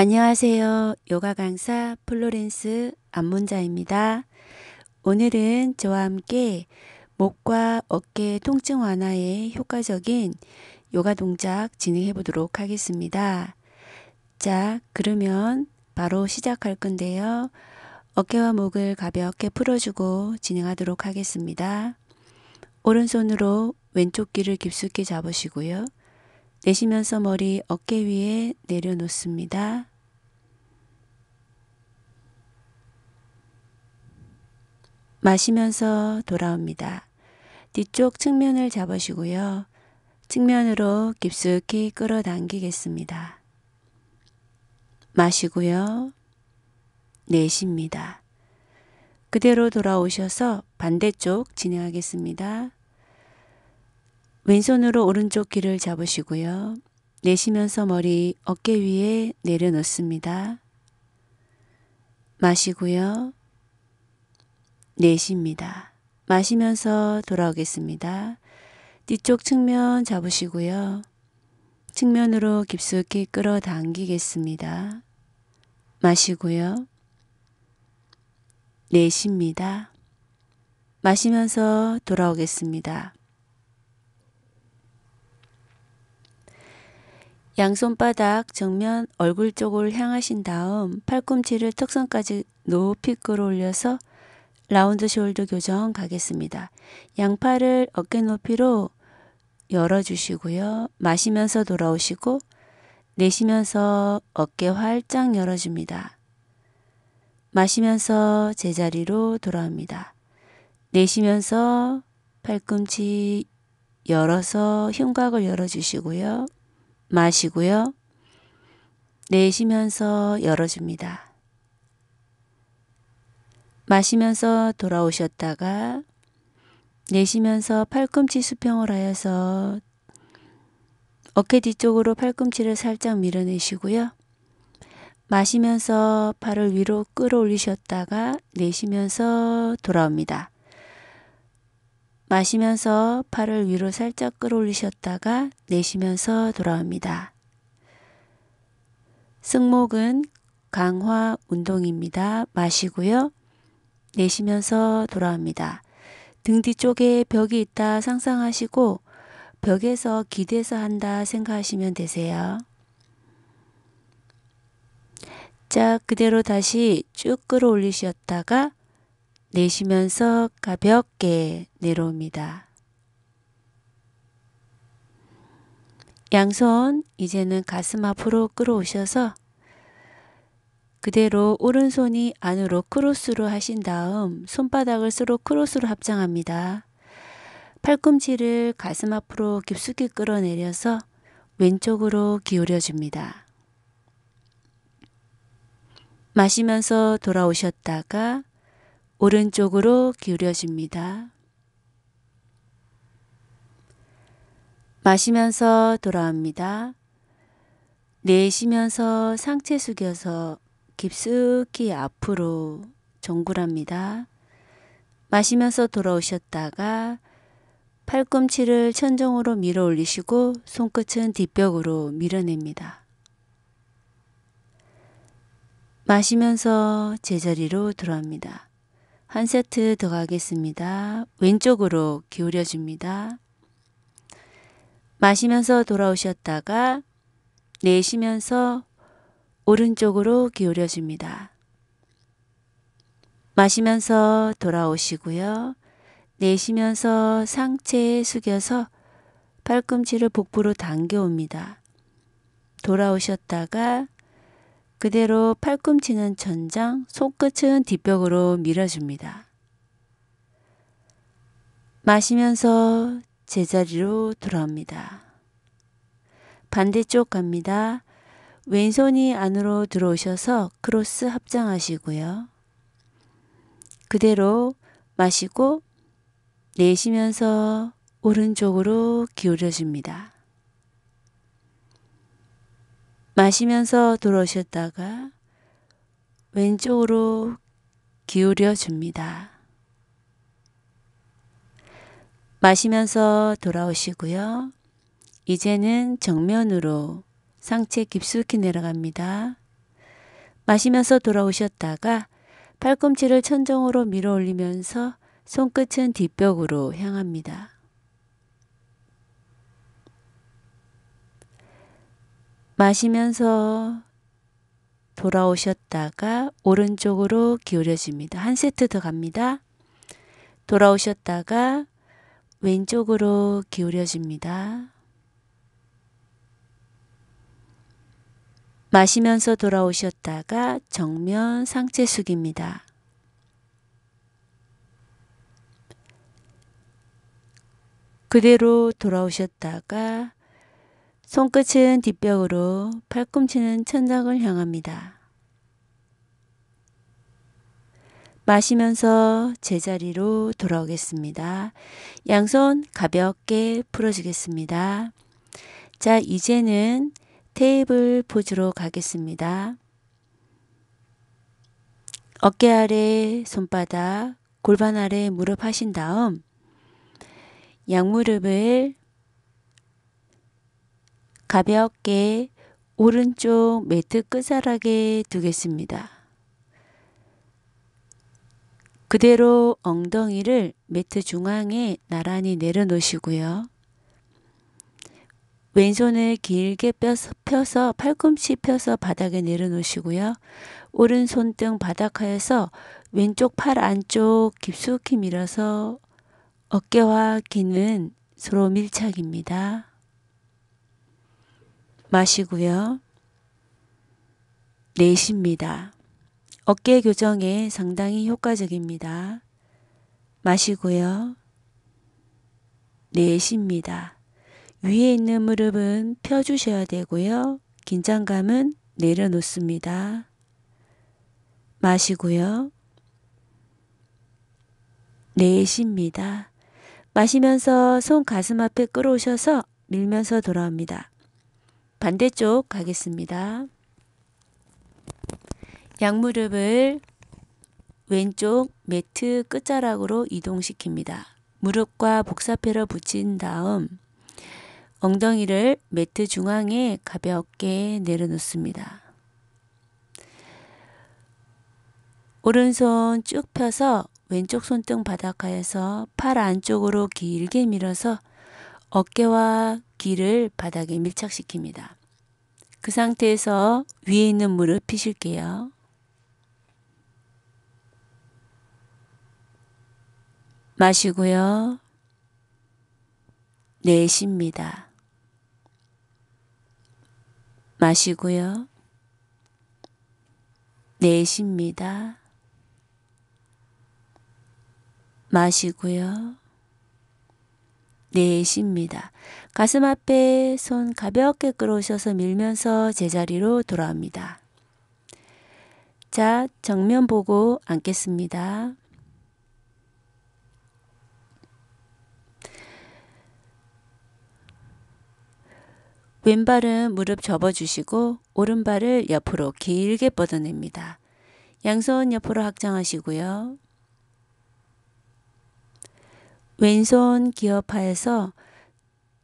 안녕하세요. 요가 강사 플로렌스 안문자입니다. 오늘은 저와 함께 목과 어깨 통증 완화에 효과적인 요가 동작 진행해 보도록 하겠습니다. 자, 그러면 바로 시작할 건데요. 어깨와 목을 가볍게 풀어주고 진행하도록 하겠습니다. 오른손으로 왼쪽 귀를 깊숙이 잡으시고요. 내쉬면서 머리 어깨 위에 내려놓습니다. 마시면서 돌아옵니다. 뒤쪽 측면을 잡으시고요. 측면으로 깊숙이 끌어당기겠습니다. 마시고요. 내쉽니다. 그대로 돌아오셔서 반대쪽 진행하겠습니다. 왼손으로 오른쪽 귀를 잡으시고요. 내쉬면서 머리 어깨 위에 내려놓습니다. 마시고요. 내쉽니다 마시면서 돌아오겠습니다. 뒤쪽 측면 잡으시고요. 측면으로 깊숙이 끌어당기겠습니다. 마시고요. 내쉽니다 마시면서 돌아오겠습니다. 양손바닥 정면 얼굴 쪽을 향하신 다음 팔꿈치를 턱선까지 높이 끌어올려서 라운드 숄더 교정 가겠습니다. 양팔을 어깨 높이로 열어주시고요. 마시면서 돌아오시고 내쉬면서 어깨 활짝 열어줍니다. 마시면서 제자리로 돌아옵니다. 내쉬면서 팔꿈치 열어서 흉곽을 열어주시고요. 마시고요. 내쉬면서 열어줍니다. 마시면서 돌아오셨다가 내쉬면서 팔꿈치 수평을 하여서 어깨 뒤쪽으로 팔꿈치를 살짝 밀어내시고요. 마시면서 팔을 위로 끌어올리셨다가 내쉬면서 돌아옵니다. 마시면서 팔을 위로 살짝 끌어올리셨다가 내쉬면서 돌아옵니다. 승모근 강화 운동입니다. 마시고요. 내쉬면서 돌아옵니다. 등 뒤쪽에 벽이 있다 상상하시고 벽에서 기대서 한다 생각하시면 되세요. 자, 그대로 다시 쭉 끌어올리셨다가 내쉬면서 가볍게 내려옵니다. 양손 이제는 가슴 앞으로 끌어오셔서 그대로 오른손이 안으로 크로스로 하신 다음 손바닥을 서로 크로스로 합장합니다. 팔꿈치를 가슴 앞으로 깊숙이 끌어내려서 왼쪽으로 기울여 줍니다. 마시면서 돌아오셨다가 오른쪽으로 기울여 집니다 마시면서 돌아옵니다. 내쉬면서 상체 숙여서 깊숙이 앞으로 정굴합니다. 마시면서 돌아오셨다가 팔꿈치를 천정으로 밀어 올리시고 손끝은 뒷벽으로 밀어냅니다. 마시면서 제자리로 들어갑니다. 한 세트 더 가겠습니다. 왼쪽으로 기울여 줍니다. 마시면서 돌아오셨다가 내쉬면서 오른쪽으로 기울여줍니다. 마시면서 돌아오시고요. 내쉬면서 상체 숙여서 팔꿈치를 복부로 당겨옵니다. 돌아오셨다가 그대로 팔꿈치는 전장, 손끝은 뒷벽으로 밀어줍니다. 마시면서 제자리로 돌아옵니다. 반대쪽 갑니다. 왼손이 안으로 들어오셔서 크로스 합장하시고요. 그대로 마시고 내쉬면서 오른쪽으로 기울여줍니다. 마시면서 들어오셨다가 왼쪽으로 기울여줍니다. 마시면서 돌아오시고요. 이제는 정면으로 상체 깊숙이 내려갑니다. 마시면서 돌아오셨다가 팔꿈치를 천정으로 밀어 올리면서 손끝은 뒷벽으로 향합니다. 마시면서 돌아오셨다가 오른쪽으로 기울여집니다. 한 세트 더 갑니다. 돌아오셨다가 왼쪽으로 기울여집니다. 마시면서 돌아오셨다가 정면 상체 숙입니다. 그대로 돌아오셨다가 손끝은 뒷벽으로 팔꿈치는 천장을 향합니다. 마시면서 제자리로 돌아오겠습니다. 양손 가볍게 풀어주겠습니다. 자, 이제는 테이블 포즈로 가겠습니다. 어깨 아래 손바닥, 골반 아래 무릎 하신 다음 양무릎을 가볍게 오른쪽 매트 끝사락에 두겠습니다. 그대로 엉덩이를 매트 중앙에 나란히 내려놓으시고요. 왼손을 길게 펴서, 펴서 팔꿈치 펴서 바닥에 내려놓으시고요. 오른손 등바닥하여서 왼쪽 팔 안쪽 깊숙이 밀어서 어깨와 귀는 서로 밀착입니다. 마시고요. 내쉽니다. 어깨 교정에 상당히 효과적입니다. 마시고요. 내쉽니다. 위에 있는 무릎은 펴주셔야 되고요. 긴장감은 내려놓습니다. 마시고요. 내쉽니다. 마시면서 손 가슴 앞에 끌어오셔서 밀면서 돌아옵니다. 반대쪽 가겠습니다. 양무릎을 왼쪽 매트 끝자락으로 이동시킵니다. 무릎과 복사패를 붙인 다음 엉덩이를 매트 중앙에 가볍게 내려놓습니다. 오른손 쭉 펴서 왼쪽 손등 바닥하에서 팔 안쪽으로 길게 밀어서 어깨와 귀를 바닥에 밀착시킵니다. 그 상태에서 위에 있는 무릎 피실게요. 마시고요. 내쉽니다. 마시고요. 내쉽니다. 마시고요. 내쉽니다. 가슴 앞에 손 가볍게 끌어오셔서 밀면서 제자리로 돌아옵니다. 자, 정면 보고 앉겠습니다. 왼발은 무릎 접어주시고 오른발을 옆으로 길게 뻗어냅니다. 양손 옆으로 확장하시고요. 왼손 기어파에서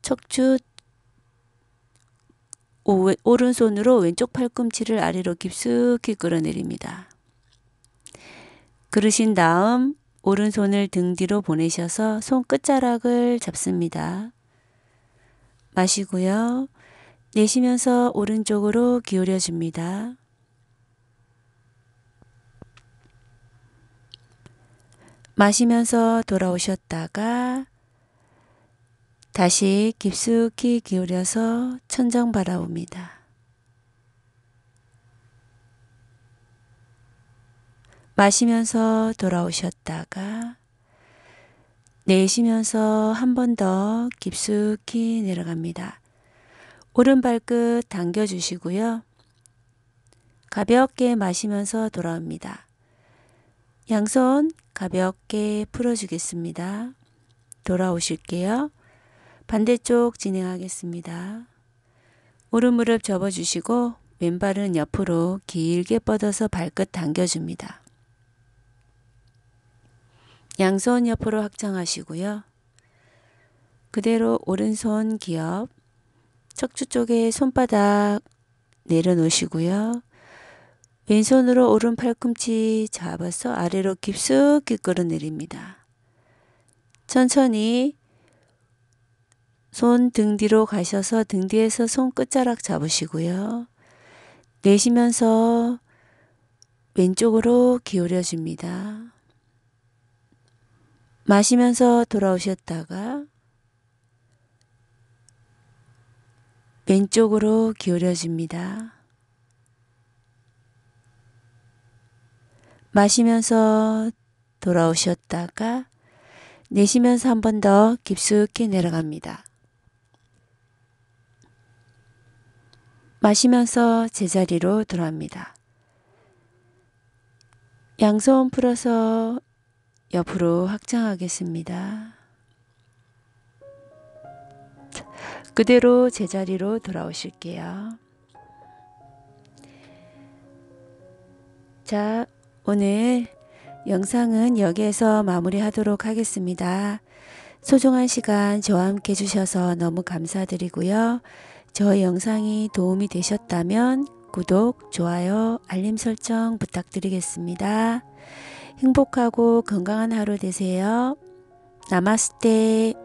척추 오, 오른손으로 왼쪽 팔꿈치를 아래로 깊숙이 끌어내립니다. 그러신 다음 오른손을 등 뒤로 보내셔서 손끝자락을 잡습니다. 마시고요. 내쉬면서 오른쪽으로 기울여 줍니다. 마시면서 돌아오셨다가 다시 깊숙이 기울여서 천장 바라봅니다. 마시면서 돌아오셨다가 내쉬면서 한 번 더 깊숙이 내려갑니다. 오른발끝 당겨주시고요. 가볍게 마시면서 돌아옵니다. 양손 가볍게 풀어주겠습니다. 돌아오실게요. 반대쪽 진행하겠습니다. 오른 무릎 접어주시고 왼발은 옆으로 길게 뻗어서 발끝 당겨줍니다. 양손 옆으로 확장하시고요. 그대로 오른손 기업, 척추 쪽에 손바닥 내려놓으시고요. 왼손으로 오른 팔꿈치 잡아서 아래로 깊숙이 끌어내립니다. 천천히 손 등 뒤로 가셔서 등 뒤에서 손끝자락 잡으시고요. 내쉬면서 왼쪽으로 기울여 줍니다. 마시면서 돌아오셨다가 왼쪽으로 기울여집니다. 마시면서 돌아오셨다가 내쉬면서 한 번 더 깊숙이 내려갑니다. 마시면서 제자리로 돌아옵니다. 양손 풀어서 옆으로 확장하겠습니다. 그대로 제자리로 돌아오실게요. 자, 오늘 영상은 여기에서 마무리하도록 하겠습니다. 소중한 시간 저와 함께 해주셔서 너무 감사드리고요. 저 영상이 도움이 되셨다면 구독, 좋아요, 알림 설정 부탁드리겠습니다. 행복하고 건강한 하루 되세요. 나마스테